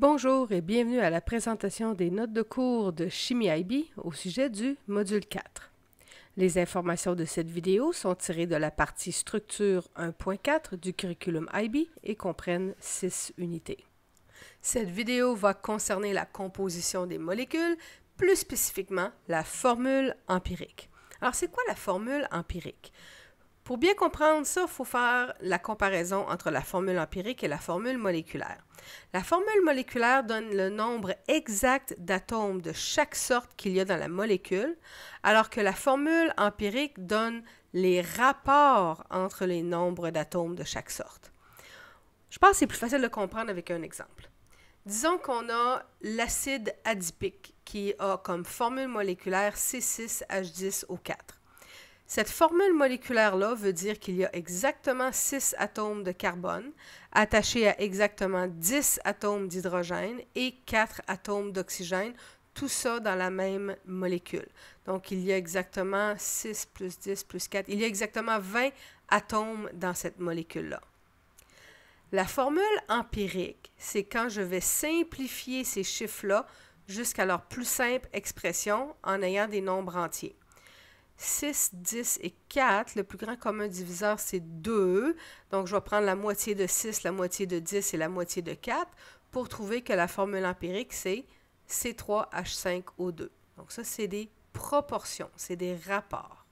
Bonjour et bienvenue à la présentation des notes de cours de Chimie IB au sujet du module 4. Les informations de cette vidéo sont tirées de la partie structure 1.4 du curriculum IB et comprennent 6 unités. Cette vidéo va concerner la composition des molécules, plus spécifiquement la formule empirique. Alors c'est quoi la formule empirique? Pour bien comprendre ça, il faut faire la comparaison entre la formule empirique et la formule moléculaire. La formule moléculaire donne le nombre exact d'atomes de chaque sorte qu'il y a dans la molécule, alors que la formule empirique donne les rapports entre les nombres d'atomes de chaque sorte. Je pense que c'est plus facile de comprendre avec un exemple. Disons qu'on a l'acide adipique qui a comme formule moléculaire C6H10O4. Cette formule moléculaire-là veut dire qu'il y a exactement 6 atomes de carbone attachés à exactement 10 atomes d'hydrogène et 4 atomes d'oxygène, tout ça dans la même molécule. Donc, il y a exactement 6 plus 10 plus 4, il y a exactement 20 atomes dans cette molécule-là. La formule empirique, c'est quand je vais simplifier ces chiffres-là jusqu'à leur plus simple expression en ayant des nombres entiers. 6, 10 et 4. Le plus grand commun diviseur, c'est 2. Donc, je vais prendre la moitié de 6, la moitié de 10 et la moitié de 4 pour trouver que la formule empirique, c'est C3H5O2. Donc, ça, c'est des proportions, c'est des rapports.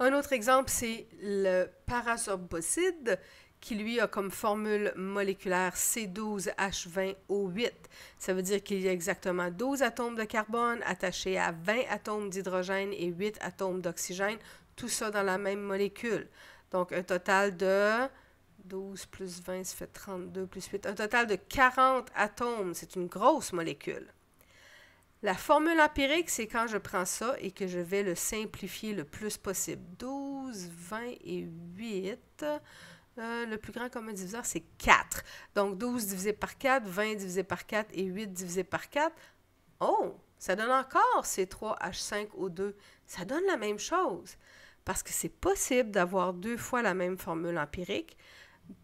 Un autre exemple, c'est le parasorbocide qui lui a comme formule moléculaire C12H20O8. Ça veut dire qu'il y a exactement 12 atomes de carbone attachés à 20 atomes d'hydrogène et 8 atomes d'oxygène, tout ça dans la même molécule. Donc un total de 12 plus 20, ça fait 32 plus 8, un total de 40 atomes, c'est une grosse molécule. La formule empirique, c'est quand je prends ça et que je vais le simplifier le plus possible. 12, 20 et 8. Euh, le plus grand commun diviseur, c'est 4. Donc 12 divisé par 4, 20 divisé par 4 et 8 divisé par 4. Oh, ça donne encore c 3H5O2. Ça donne la même chose. Parce que c'est possible d'avoir deux fois la même formule empirique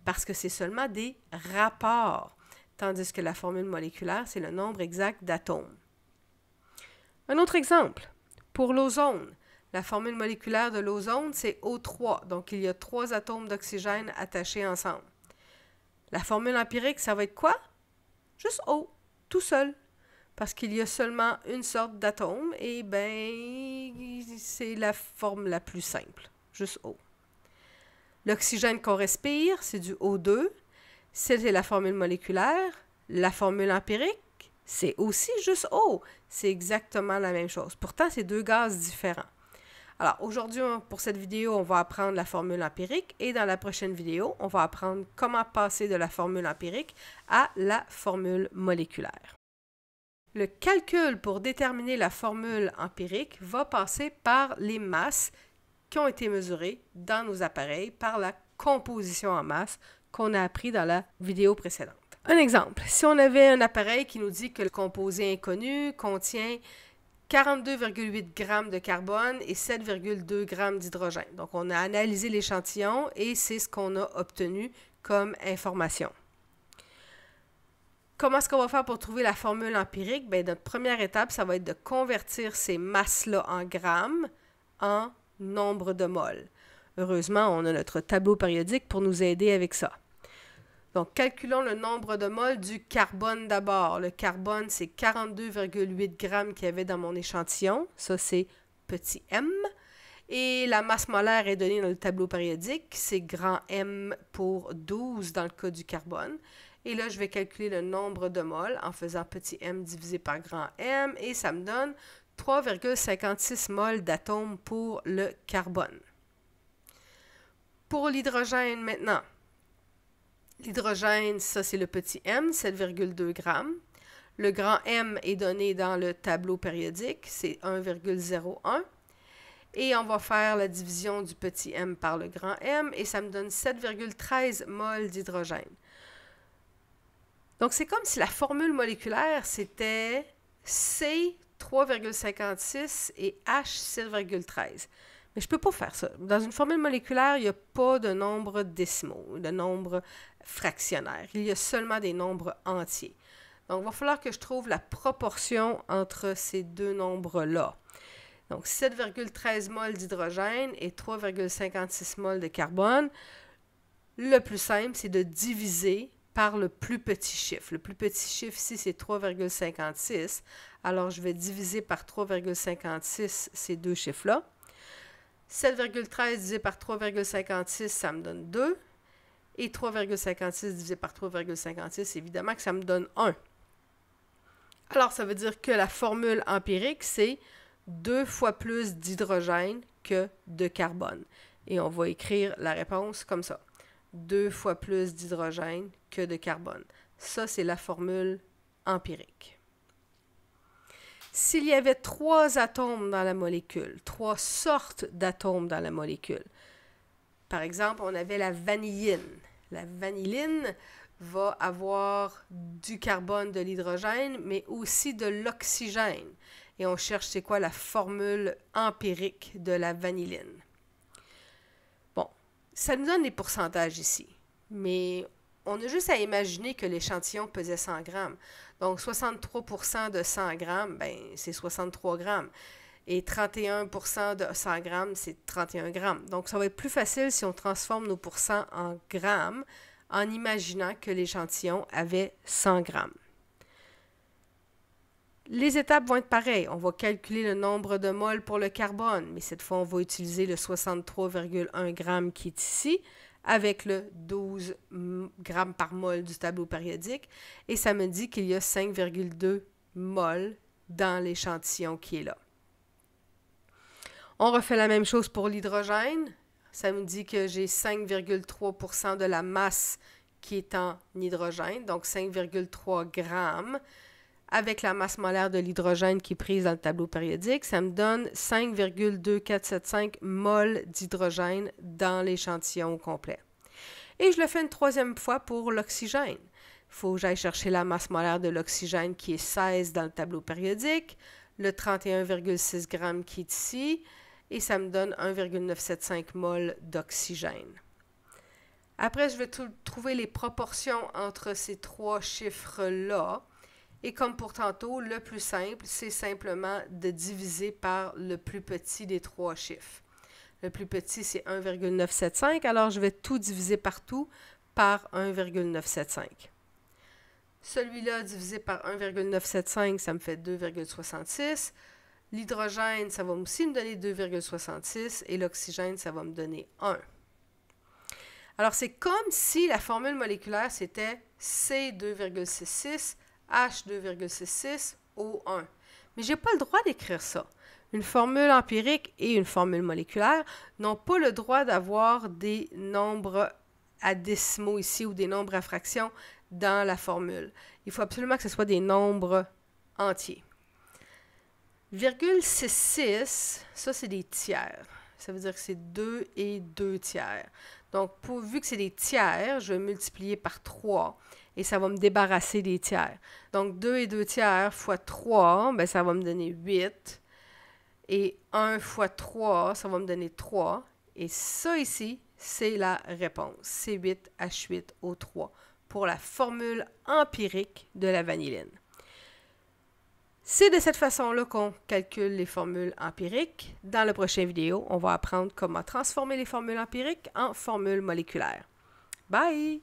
parce que c'est seulement des rapports, tandis que la formule moléculaire, c'est le nombre exact d'atomes. Un autre exemple, pour l'ozone, la formule moléculaire de l'ozone, c'est O3, donc il y a trois atomes d'oxygène attachés ensemble. La formule empirique, ça va être quoi? Juste O, tout seul, parce qu'il y a seulement une sorte d'atome, et bien, c'est la forme la plus simple, juste O. L'oxygène qu'on respire, c'est du O2, c'est la formule moléculaire. La formule empirique, c'est aussi juste O, c'est exactement la même chose. Pourtant, c'est deux gaz différents. Alors aujourd'hui, hein, pour cette vidéo, on va apprendre la formule empirique et dans la prochaine vidéo, on va apprendre comment passer de la formule empirique à la formule moléculaire. Le calcul pour déterminer la formule empirique va passer par les masses qui ont été mesurées dans nos appareils par la composition en masse qu'on a appris dans la vidéo précédente. Un exemple, si on avait un appareil qui nous dit que le composé inconnu contient 42,8 g de carbone et 7,2 g d'hydrogène. Donc, on a analysé l'échantillon et c'est ce qu'on a obtenu comme information. Comment est-ce qu'on va faire pour trouver la formule empirique? Bien, notre première étape, ça va être de convertir ces masses-là en grammes en nombre de moles. Heureusement, on a notre tableau périodique pour nous aider avec ça. Donc, calculons le nombre de moles du carbone d'abord. Le carbone, c'est 42,8 grammes qu'il y avait dans mon échantillon. Ça, c'est petit m. Et la masse molaire est donnée dans le tableau périodique. C'est grand M pour 12 dans le cas du carbone. Et là, je vais calculer le nombre de moles en faisant petit m divisé par grand M. Et ça me donne 3,56 mol d'atomes pour le carbone. Pour l'hydrogène maintenant, L'hydrogène, ça c'est le petit m, 7,2 g. Le grand M est donné dans le tableau périodique, c'est 1,01. Et on va faire la division du petit m par le grand M, et ça me donne 7,13 mol d'hydrogène. Donc c'est comme si la formule moléculaire, c'était C 3,56 et H 7,13. Mais je ne peux pas faire ça. Dans une formule moléculaire, il n'y a pas de nombre décimaux, de nombre fractionnaire. Il y a seulement des nombres entiers. Donc, il va falloir que je trouve la proportion entre ces deux nombres-là. Donc, 7,13 mol d'hydrogène et 3,56 mol de carbone. Le plus simple, c'est de diviser par le plus petit chiffre. Le plus petit chiffre ici, c'est 3,56. Alors, je vais diviser par 3,56 ces deux chiffres-là. 7,13 divisé par 3,56, ça me donne 2. Et 3,56 divisé par 3,56, évidemment que ça me donne 1. Alors, ça veut dire que la formule empirique, c'est 2 fois plus d'hydrogène que de carbone. Et on va écrire la réponse comme ça. 2 fois plus d'hydrogène que de carbone. Ça, c'est la formule empirique s'il y avait trois atomes dans la molécule, trois sortes d'atomes dans la molécule. Par exemple, on avait la vanilline. La vanilline va avoir du carbone, de l'hydrogène, mais aussi de l'oxygène. Et on cherche c'est quoi la formule empirique de la vanilline. Bon, ça nous donne des pourcentages ici, mais on a juste à imaginer que l'échantillon pesait 100 grammes. Donc 63 de 100 ben, grammes, c'est 63 grammes. Et 31 de 100 grammes, c'est 31 grammes. Donc ça va être plus facile si on transforme nos pourcents en grammes en imaginant que l'échantillon avait 100 grammes. Les étapes vont être pareilles. On va calculer le nombre de moles pour le carbone, mais cette fois, on va utiliser le 63,1 g qui est ici avec le 12 grammes par mol du tableau périodique. Et ça me dit qu'il y a 5,2 mol dans l'échantillon qui est là. On refait la même chose pour l'hydrogène. Ça me dit que j'ai 5,3 de la masse qui est en hydrogène, donc 5,3 grammes avec la masse molaire de l'hydrogène qui est prise dans le tableau périodique, ça me donne 5,2475 mol d'hydrogène dans l'échantillon complet. Et je le fais une troisième fois pour l'oxygène. Il faut que j'aille chercher la masse molaire de l'oxygène qui est 16 dans le tableau périodique, le 31,6 g qui est ici, et ça me donne 1,975 mol d'oxygène. Après, je vais trouver les proportions entre ces trois chiffres-là. Et comme pour tantôt, le plus simple, c'est simplement de diviser par le plus petit des trois chiffres. Le plus petit, c'est 1,975, alors je vais tout diviser partout par 1,975. Celui-là divisé par 1,975, ça me fait 2,66. L'hydrogène, ça va aussi me donner 2,66 et l'oxygène, ça va me donner 1. Alors, c'est comme si la formule moléculaire, c'était C2,66 H2,66 O1. Mais je n'ai pas le droit d'écrire ça. Une formule empirique et une formule moléculaire n'ont pas le droit d'avoir des nombres à décimaux ici ou des nombres à fractions dans la formule. Il faut absolument que ce soit des nombres entiers. Virgule ça c'est des tiers. Ça veut dire que c'est 2 et 2 tiers. Donc, vu que c'est des tiers, je vais multiplier par 3 et ça va me débarrasser des tiers. Donc, 2 et 2 tiers fois 3, ben, ça va me donner 8. Et 1 fois 3, ça va me donner 3. Et ça ici, c'est la réponse. C8H8O3 pour la formule empirique de la vanilline. C'est de cette façon-là qu'on calcule les formules empiriques. Dans la prochaine vidéo, on va apprendre comment transformer les formules empiriques en formules moléculaires. Bye!